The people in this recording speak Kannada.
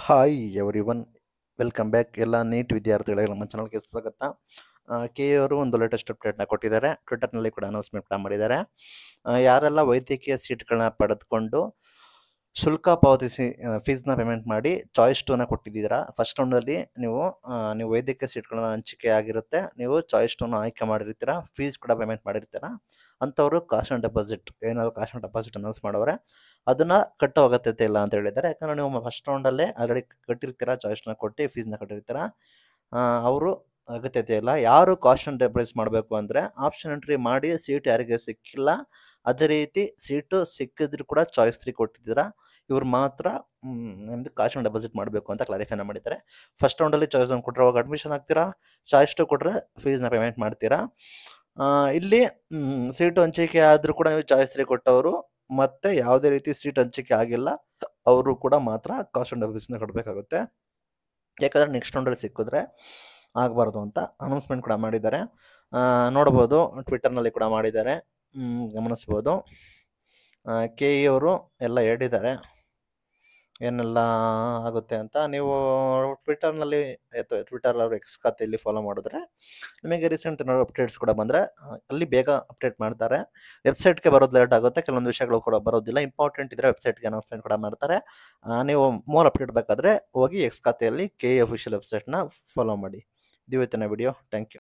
Hi everyone welcome back ಎಲ್ಲ ನೀಟ್ ವಿದ್ಯಾರ್ಥಿಗಳಿಗೆ ನಮ್ಮ ಚಾನಲ್ಗೆ ಸ್ವಾಗತ ಕೆ ಅವರು ಒಂದು ಲೇಟೆಸ್ಟ್ ಅಪ್ಡೇಟ್ನ ಕೊಟ್ಟಿದ್ದಾರೆ ಟ್ವಿಟರ್ನಲ್ಲಿ ಕೂಡ ಅನೌನ್ಸ್ಮೆಂಟ್ನ ಮಾಡಿದ್ದಾರೆ ಯಾರೆಲ್ಲ ವೈದ್ಯಕೀಯ ಸೀಟ್ಗಳನ್ನ ಪಡೆದುಕೊಂಡು ಶುಲ್ಕ ಪಾವತಿಸಿ ಫೀಸ್ನ ಪೇಮೆಂಟ್ ಮಾಡಿ ಚಾಯ್ಸ್ ಟೂನ ಕೊಟ್ಟಿದ್ದೀರಾ ಫಸ್ಟ್ ರೌಂಡಲ್ಲಿ ನೀವು ನೀವು ವೈದ್ಯಕೀಯ ಸೀಟ್ಗಳನ್ನ ಹಂಚಿಕೆ ಆಗಿರುತ್ತೆ ನೀವು ಚಾಯ್ಸ್ ಟೂನ ಆಯ್ಕೆ ಮಾಡಿರ್ತೀರಾ ಫೀಸ್ ಕೂಡ ಪೇಮೆಂಟ್ ಮಾಡಿರ್ತೀರ ಅಂಥವರು ಕಾಶ್ ಆನ್ ಡೆಪಾಸಿಟ್ ಏನಾದ್ರು ಕಾಶ್ ಆನ್ ಡೆಪಾಸಿಟ್ ಅನೌನ್ಸ್ ಮಾಡೋರೆ ಅದನ್ನು ಕಟ್ಟೋ ಅಗತ್ಯತೆ ಇಲ್ಲ ಅಂತ ಹೇಳಿದ್ದಾರೆ ಯಾಕಂದರೆ ನೀವು ಫಸ್ಟ್ ರೌಂಡಲ್ಲೇ ಆಲ್ರೆಡಿ ಕಟ್ಟಿರ್ತೀರಾ ಚಾಯ್ಸ್ನ ಕೊಟ್ಟು ಫೀಸ್ನ ಕಟ್ಟಿರ್ತೀರ ಅವರು ಅಗತ್ಯತೆ ಇಲ್ಲ ಯಾರು ಕಾಸ್ಟನ್ನು ಡೆಪ್ರೈಸ್ ಮಾಡಬೇಕು ಅಂದರೆ ಆಪ್ಷನ್ ಎಂಟ್ರಿ ಮಾಡಿ ಸೀಟ್ ಯಾರಿಗೆ ಸಿಕ್ಕಿಲ್ಲ ಅದೇ ರೀತಿ ಸೀಟು ಸಿಕ್ಕಿದ್ರು ಕೂಡ ಚಾಯ್ಸ್ ತ್ರೀ ಕೊಟ್ಟಿದ್ದೀರಾ ಇವ್ರು ಮಾತ್ರ ನಿಮ್ದು ಕಾಸ್ಟನ್ನು ಡೆಪಾಸಿಟ್ ಮಾಡಬೇಕು ಅಂತ ಕ್ಲಾರಿಫೈನ ಮಾಡಿದ್ದಾರೆ ಫಸ್ಟ್ ರೌಂಡಲ್ಲಿ ಚಾಯ್ಸ್ ಅನ್ನು ಕೊಟ್ಟರೆ ಅವಾಗ ಅಡ್ಮಿಷನ್ ಆಗ್ತೀರಾ ಚಾಯ್ಸ್ ಟು ಕೊಟ್ಟರೆ ಫೀಸ್ನ ಪೇಮೆಂಟ್ ಮಾಡ್ತೀರಾ ಇಲ್ಲಿ ಸೀಟು ಹಂಚಿಕೆ ಆದರೂ ಕೂಡ ನೀವು ಚಾಯ್ಸ್ ತ್ರೀ ಕೊಟ್ಟವರು ಮತ್ತೆ ಯಾವುದೇ ರೀತಿ ಸೀಟ್ ಹಂಚಿಕೆ ಆಗಿಲ್ಲ ಅವರು ಕೂಡ ಮಾತ್ರ ಕಾಸ್ಟ್ ಆ್ಯಂಡ್ ಡೆಪಾಸಿಟ್ನ ಕೊಡಬೇಕಾಗುತ್ತೆ ಯಾಕಂದರೆ ನೆಕ್ಸ್ಟ್ ರೌಂಡಲ್ಲಿ ಸಿಕ್ಕಿದ್ರೆ ಆಗಬಾರ್ದು ಅಂತ ಅನೌನ್ಸ್ಮೆಂಟ್ ಕೂಡ ಮಾಡಿದ್ದಾರೆ ನೋಡ್ಬೋದು ಟ್ವಿಟ್ಟರ್ನಲ್ಲಿ ಕೂಡ ಮಾಡಿದ್ದಾರೆ ಗಮನಿಸ್ಬೋದು ಕೆ ಇ e ಅವರು ಎಲ್ಲ ಹೇಳಿದ್ದಾರೆ ಏನೆಲ್ಲ ಆಗುತ್ತೆ ಅಂತ ನೀವು ಟ್ವಿಟರ್ನಲ್ಲಿ ಟ್ವಿಟರ್ ಅವರು ಎಕ್ಸ್ ಖಾತೆಯಲ್ಲಿ ಫಾಲೋ ಮಾಡಿದ್ರೆ ನಿಮಗೆ ರೀಸೆಂಟ್ ಏನಾದ್ರು ಅಪ್ಡೇಟ್ಸ್ ಕೂಡ ಬಂದರೆ ಅಲ್ಲಿ ಬೇಗ ಅಪ್ಡೇಟ್ ಮಾಡ್ತಾರೆ ವೆಬ್ಸೈಟ್ಗೆ ಬರೋದು ಲೇಟ್ ಆಗುತ್ತೆ ಕೆಲವೊಂದು ವಿಷಯಗಳು ಕೂಡ ಬರೋದಿಲ್ಲ ಇಂಪಾರ್ಟೆಂಟ್ ಇದ್ದರೆ ವೆಬ್ಸೈಟ್ಗೆ ಅನೌನ್ಸ್ಮೆಂಟ್ ಕೂಡ ಮಾಡ್ತಾರೆ ನೀವು ಮೋರ್ ಅಪ್ಡೇಟ್ ಬೇಕಾದರೆ ಹೋಗಿ ಎಕ್ಸ್ ಖಾತೆಯಲ್ಲಿ ಕೆ ಎ ಅಫಿಷಿಯಲ್ ವೆಬ್ಸೈಟ್ನ ಫಾಲೋ ಮಾಡಿ do it in a video. Thank you.